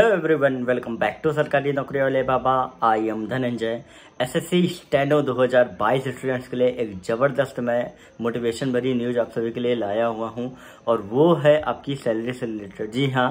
hello everyone welcome back to Sarkari Naukri Wale Baba I am Dhananjay SSC स्टैंडो बाईस students के लिए एक ज़बरदस्त मैं मोटिवेशन भरी न्यूज आप सभी के लिए लाया हुआ हूं और वो है आपकी सैलरी से रिलेटेड जी हाँ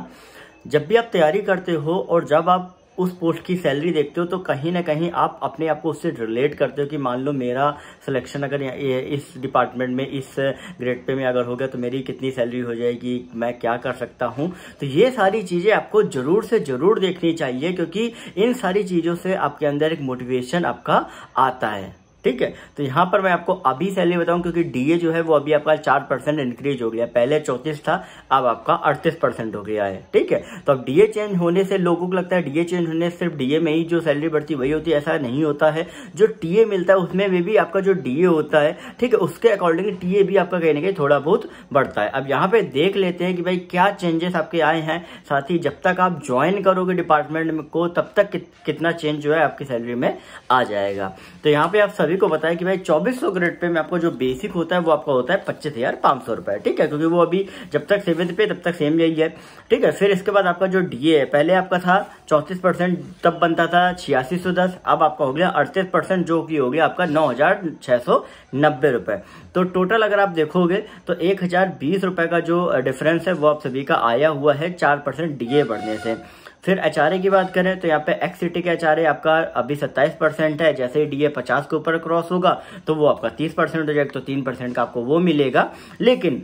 जब भी आप तैयारी करते हो और जब आप उस पोस्ट की सैलरी देखते हो तो कहीं ना कहीं आप अपने आप को उससे रिलेट करते हो कि मान लो मेरा सिलेक्शन अगर इस डिपार्टमेंट में इस ग्रेड पे में अगर हो गया तो मेरी कितनी सैलरी हो जाएगी मैं क्या कर सकता हूँ तो ये सारी चीज़ें आपको ज़रूर से ज़रूर देखनी चाहिए क्योंकि इन सारी चीज़ों से आपके अंदर एक मोटिवेशन आपका आता है ठीक है तो यहाँ पर मैं आपको अभी सैलरी बताऊँ क्योंकि डीए जो है वो अभी आपका चार परसेंट इंक्रीज हो गया पहले चौंतीस था अब आपका अड़तीस परसेंट हो गया है ठीक है तो अब डीए चेंज होने से लोगों को लगता है डीए चेंज होने से सिर्फ डीए में ही जो सैलरी बढ़ती वही होती है ऐसा नहीं होता है जो टीए मिलता है उसमें भी, भी आपका जो डीए होता है ठीक है उसके अकॉर्डिंग टीए भी आपका कहीं ना कहीं थोड़ा बहुत बढ़ता है अब यहाँ पर देख लेते हैं कि भाई क्या चेंजेस आपके आए हैं साथ ही जब तक आप ज्वाइन करोगे डिपार्टमेंट को तब तक कितना चेंज जो है आपकी सैलरी में आ जाएगा तो यहाँ पे आप सभी सभी को बताया कि भाई चौबीस सौ ग्रेड पे में आपको जो बेसिक होता है वो आपका होता है पच्चीस हजार पांच सौ रुपए ठीक है क्योंकि वो अभी जब तक सेवेंथ पे तब तक सेम यही है ठीक है फिर इसके बाद आपका जो डीए है पहले आपका था चौतीस परसेंट तब बनता था छियासी सौ दस अब आपका हो गया अड़तीस परसेंट जो की हो गया आपका नौ हजार छह सौ नब्बे रुपए तो टोटल अगर आप देखोगे तो एक हजार बीस रुपए का जो डिफरेंस है वो आप सभी का आया हुआ है चार परसेंट डीए बढ़ने से फिर एच की बात करें तो यहाँ पे एक्स सिटी के एच आपका अभी सत्ताईस परसेंट है जैसे ही डीए पचास के ऊपर क्रॉस होगा तो वो आपका तीस परसेंट हो जाएगा तो तीन परसेंट का आपको वो मिलेगा लेकिन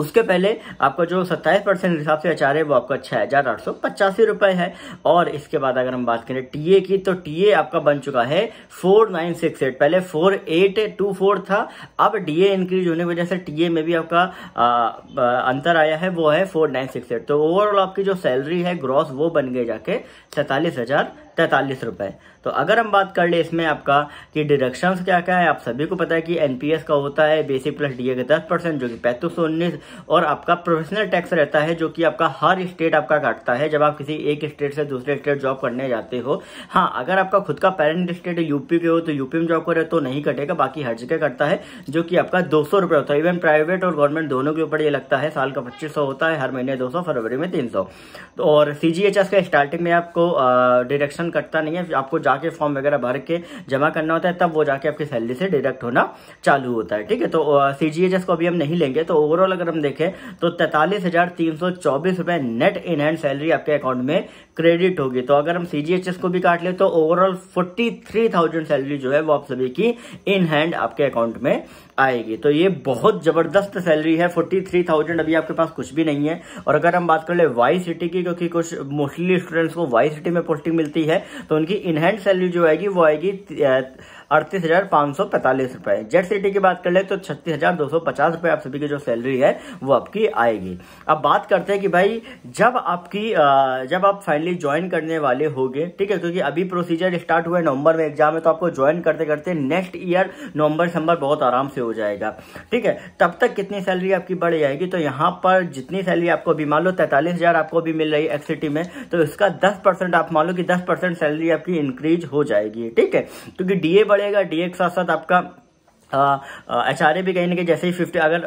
उसके पहले आपका जो 27 परसेंट हिसाब से अचार है वो आपका छः हज़ार आठ सौ पचासी रुपये है और इसके बाद अगर हम बात करें टीए की तो टीए आपका बन चुका है फोर नाइन सिक्स एट पहले फोर एट टू फोर था अब डीए इंक्रीज होने की वजह से टीए में भी आपका आ, आ, अंतर आया है वो है फोर नाइन सिक्स एट तो ओवरऑल आपकी जो सैलरी है ग्रॉस वो बन गए जाके सैतालीस हज़ार तैंतालीस रुपये तो अगर हम बात कर ले इसमें आपका कि डिडक्शंस क्या क्या है आप सभी को पता है कि एनपीएस का होता है बेसिक प्लस डीए का दस परसेंट जो कि पैंतीस और आपका प्रोफेशनल टैक्स रहता है जो कि आपका हर स्टेट आपका काटता है जब आप किसी एक स्टेट से दूसरे स्टेट जॉब करने जाते हो हाँ अगर आपका खुद का पेरेंट स्टेट यूपी के हो तो यूपी में जॉब करे तो नहीं कटेगा बाकी हर जगह कटता है जो कि आपका दो सौ रुपये होता है इवन प्राइवेट और गवर्नमेंट दोनों के ऊपर ये लगता है साल का पच्चीस सौ होता है हर महीने दो सौ फरवरी में तीन सौ तो और सी का स्टार्टिंग में आपको डिडक्शन राशन कटता नहीं है आपको जाके फॉर्म वगैरह भर के जमा करना होता है तब वो जाके आपकी सैलरी से डिडक्ट होना चालू होता है ठीक है तो सी जी एच एस को अभी हम नहीं लेंगे तो ओवरऑल अगर हम देखें तो तैतालीस हजार तीन सौ चौबीस रुपए नेट इन हैंड सैलरी आपके अकाउंट में क्रेडिट होगी तो अगर हम सी जी एच एस को भी काट ले तो overall forty three thousand salary जो है वो आप सभी की इन हैंड आपके अकाउंट में आएगी तो ये बहुत जबरदस्त सैलरी है फोर्टी थ्री थाउजेंड अभी आपके पास कुछ भी नहीं है और अगर हम बात कर ले वाई सिटी की क्योंकि कुछ मोस्टली स्टूडेंट्स को वाई सिटी में पोस्टिंग मिलती है है तो उनकी इनहैंड सैलरी जो आएगी वो आएगी अड़तीस हजार पाँच सौ पैंतालीस रुपए जेट सिटी की बात कर ले तो छत्तीस हजार दो सौ पचास रुपए आप सभी की जो सैलरी है वो आपकी आएगी अब बात करते हैं कि भाई जब आपकी जब आप फाइनली ज्वाइन करने वाले हो ठीक है क्योंकि अभी प्रोसीजर स्टार्ट हुआ है नवंबर में एग्जाम है तो आपको ज्वाइन करते करते नेक्स्ट ईयर नवंबर दिसंबर बहुत आराम से हो जाएगा ठीक है तब तक कितनी सैलरी आपकी बढ़ जाएगी तो यहाँ पर जितनी सैलरी आपको अभी मान लो तैतालीस आपको अभी मिल रही है एक्सिटी में तो इसका दस आप मान लो कि दस परसेंट सैलरी आपकी इंक्रीज हो जाएगी ठीक है क्योंकि डीए बढ़ेगा डीए के साथ साथ आपका एचआरए भी कहीं ना कहीं जैसे ही फिफ्टी अगर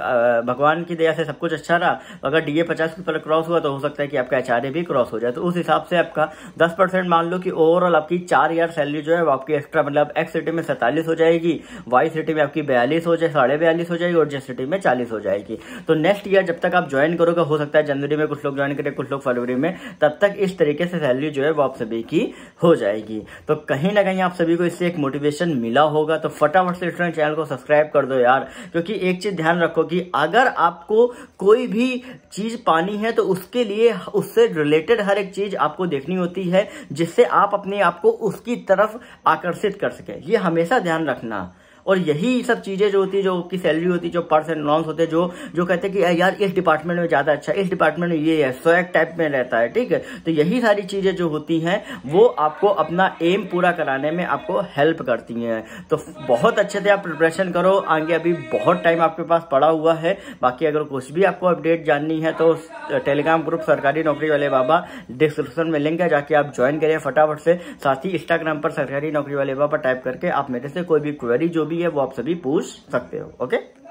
भगवान की दया से सब कुछ अच्छा रहा अगर डी ए पचास के ऊपर क्रॉस हुआ तो हो सकता है कि आपका एचआरए भी क्रॉस हो जाए तो उस हिसाब से आपका दस परसेंट मान लो कि ओवरऑल आपकी चार ईयर सैलरी जो है वो आपकी एक्स्ट्रा मतलब एक्स सिटी में सैंतालीस हो जाएगी वाई सिटी में आपकी बयालीस हो जाए साढ़े बयालीस हो जाएगी और जे सिटी में चालीस हो जाएगी तो नेक्स्ट ईयर जब तक आप ज्वाइन करोगे हो सकता है जनवरी में कुछ लोग ज्वाइन करें कुछ लोग फरवरी में तब तक इस तरीके से सैलरी जो है वो आप सभी की हो जाएगी तो कहीं ना कहीं आप सभी को इससे एक मोटिवेशन मिला होगा तो फटाफट से चैनल को सब्सक्राइब कर दो यार क्योंकि एक चीज़ ध्यान रखो कि अगर आपको कोई भी चीज़ पानी है तो उसके लिए उससे रिलेटेड हर एक चीज़ आपको देखनी होती है जिससे आप अपने आप को उसकी तरफ आकर्षित कर सके ये हमेशा ध्यान रखना और यही सब चीजें जो होती है जो की सैलरी होती है जो पर्स एंड नॉर्म्स होते हैं जो जो कहते हैं कि यार इस डिपार्टमेंट में ज्यादा अच्छा इस डिपार्टमेंट में ये है स्वैग टाइप में रहता है ठीक है तो यही सारी चीजें जो होती हैं वो आपको अपना एम पूरा कराने में आपको हेल्प करती हैं तो बहुत अच्छे से आप प्रिपरेशन करो आगे अभी बहुत टाइम आपके पास पड़ा हुआ है बाकी अगर कुछ भी आपको अपडेट जाननी है तो टेलीग्राम ग्रुप सरकारी नौकरी वाले बाबा डिस्क्रिप्शन में लिंक है जाके आप ज्वाइन करें फटाफट से साथ ही इंस्टाग्राम पर सरकारी नौकरी वाले बाबा टाइप करके आप मेरे से कोई भी क्वेरी जो भी है वो आप सभी पूछ सकते हो ओके